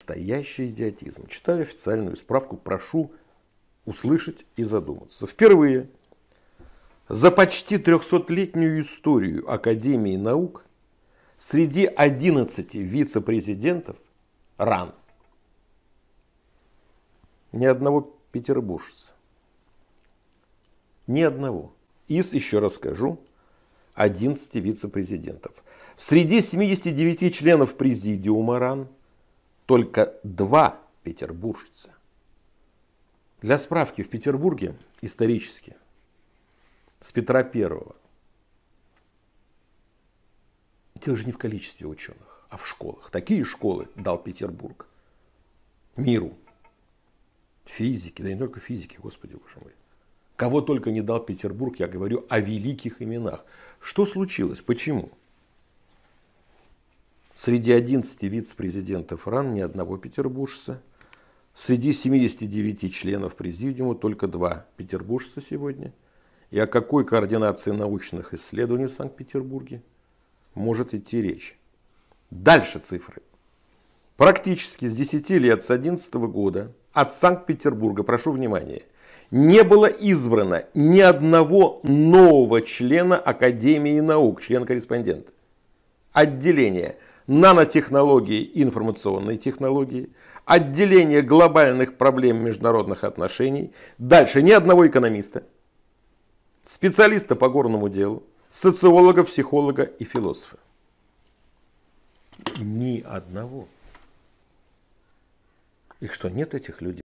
Настоящий идиотизм. Читаю официальную справку, прошу услышать и задуматься. Впервые за почти 300-летнюю историю Академии наук среди 11 вице-президентов РАН. Ни одного петербуржца. Ни одного. Из, еще раз скажу, 11 вице-президентов. Среди 79 членов президиума РАН – только два петербуржца. Для справки, в Петербурге исторически с Петра Первого, дело же не в количестве ученых, а в школах. Такие школы дал Петербург миру. Физики, да не только физики, господи боже мой. Кого только не дал Петербург, я говорю о великих именах. Что случилось? Почему? Среди 11 вице-президентов РАН ни одного петербуржца. Среди 79 членов президиума только два петербуржца сегодня. И о какой координации научных исследований в Санкт-Петербурге может идти речь? Дальше цифры. Практически с 10 лет, с 11 года от Санкт-Петербурга, прошу внимания, не было избрано ни одного нового члена Академии наук, член-корреспондент. отделения нанотехнологии и информационные технологии, отделение глобальных проблем международных отношений, дальше ни одного экономиста, специалиста по горному делу, социолога, психолога и философа. Ни одного. Их что, нет этих людей?